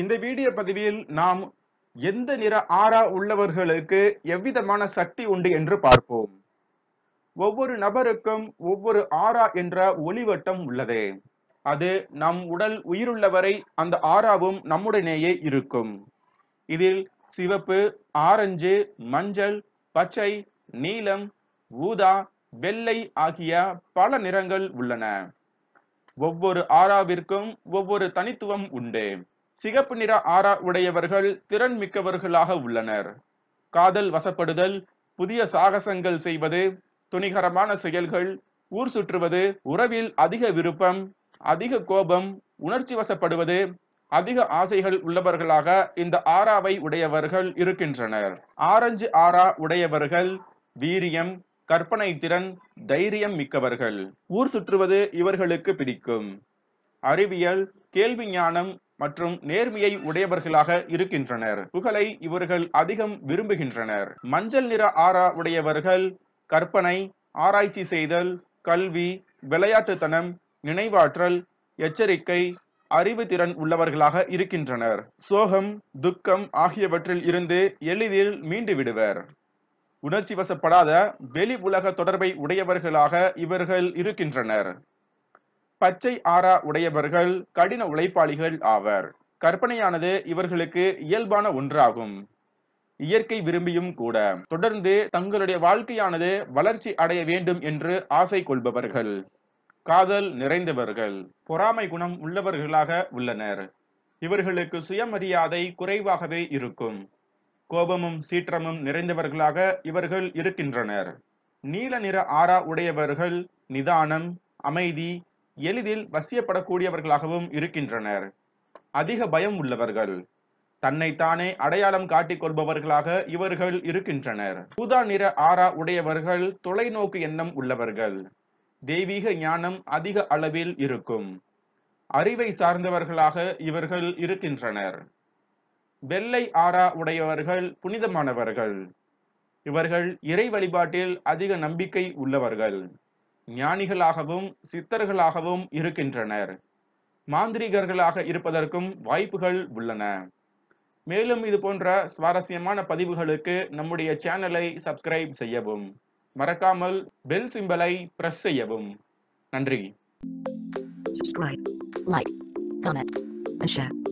இந்த வீடியோ பதிவில் நாம் எந்த நிற ஆறா உள்ளவர்களுக்கு எவ்விதமான சக்தி உண்டு என்று பார்ப்போம் ஒவ்வொரு நபருக்கும் ஒவ்வொரு ஆறா என்ற ஒளிவட்டம் உள்ளது அது நம் உடல் உயிருள்ளவரை அந்த ஆறாவும் நம்முடனேயே இருக்கும் இதில் சிவப்பு ஆரஞ்சு மஞ்சள் பச்சை நீலம் ஊதா வெள்ளை ஆகிய பல நிறங்கள் உள்ளன ஒவ்வொரு ஆறாவிற்கும் ஒவ்வொரு தனித்துவம் உண்டு சிகப்பு நிற ஆரா உடையவர்கள் திறன் மிக்கவர்களாக உள்ளனர் காதல் வசப்படுதல் புதிய சாகசங்கள் செய்வது துணிகரமான செயல்கள் ஊர் சுற்றுவது உறவில் அதிக விருப்பம் அதிக கோபம் உணர்ச்சி வசப்படுவது அதிக ஆசைகள் உள்ளவர்களாக இந்த ஆறாவை உடையவர்கள் இருக்கின்றனர் ஆரஞ்சு ஆறா உடையவர்கள் வீரியம் கற்பனை திறன் தைரியம் மிக்கவர்கள் ஊர் சுற்றுவது இவர்களுக்கு பிடிக்கும் அறிவியல் கேள்வி ஞானம் மற்றும் நேர்மையை உடையவர்களாக இருக்கின்றனர் புகழை இவர்கள் அதிகம் விரும்புகின்றனர் மஞ்சள் நிற ஆரா உடையவர்கள் கற்பனை ஆராய்ச்சி செய்தல் கல்வி விளையாட்டுத்தனம் நினைவாற்றல் எச்சரிக்கை அறிவு திறன் உள்ளவர்களாக இருக்கின்றனர் சோகம் துக்கம் ஆகியவற்றில் இருந்து எளிதில் மீண்டு விடுவர் உணர்ச்சி வசப்படாத வெளி உலக தொடர்பை உடையவர்களாக இவர்கள் இருக்கின்றனர் பச்சை ஆறா உடையவர்கள் கடின உழைப்பாளிகள் ஆவர் கற்பனையானது இவர்களுக்கு இயல்பான ஒன்றாகும் இயற்கை விரும்பியும் கூட தொடர்ந்து தங்களுடைய வாழ்க்கையானது வளர்ச்சி அடைய வேண்டும் என்று ஆசை கொள்பவர்கள் காதல் நிறைந்தவர்கள் பொறாமை குணம் உள்ளவர்களாக உள்ளனர் இவர்களுக்கு சுயமரியாதை குறைவாகவே இருக்கும் கோபமும் சீற்றமும் நிறைந்தவர்களாக இவர்கள் இருக்கின்றனர் நீல நிற ஆறா உடையவர்கள் நிதானம் அமைதி எளிதில் வசியப்படக்கூடியவர்களாகவும் இருக்கின்றனர் அதிக பயம் உள்ளவர்கள் தன்னைத்தானே அடையாளம் காட்டிக் கொள்பவர்களாக இவர்கள் இருக்கின்றனர் பூதா நிற ஆரா உடையவர்கள் தொலைநோக்கு எண்ணம் உள்ளவர்கள் தெய்வீக ஞானம் அதிக அளவில் இருக்கும் அறிவை சார்ந்தவர்களாக இவர்கள் இருக்கின்றனர் வெள்ளை ஆரா உடையவர்கள் புனிதமானவர்கள் இவர்கள் இறை வழிபாட்டில் அதிக நம்பிக்கை உள்ளவர்கள் ஞானிகளாகவும் சித்தர்களாகவும் இருக்கின்றனர் மாந்திரிகர்களாக இருப்பதற்கும் வாய்ப்புகள் உள்ளன மேலும் இது போன்ற சுவாரஸ்யமான பதிவுகளுக்கு நம்முடைய சேனலை சப்ஸ்கிரைப் செய்யவும் மறக்காமல் பெல் சிம்பலை பிரஸ் செய்யவும் நன்றி Subscribe, like, comment, and share.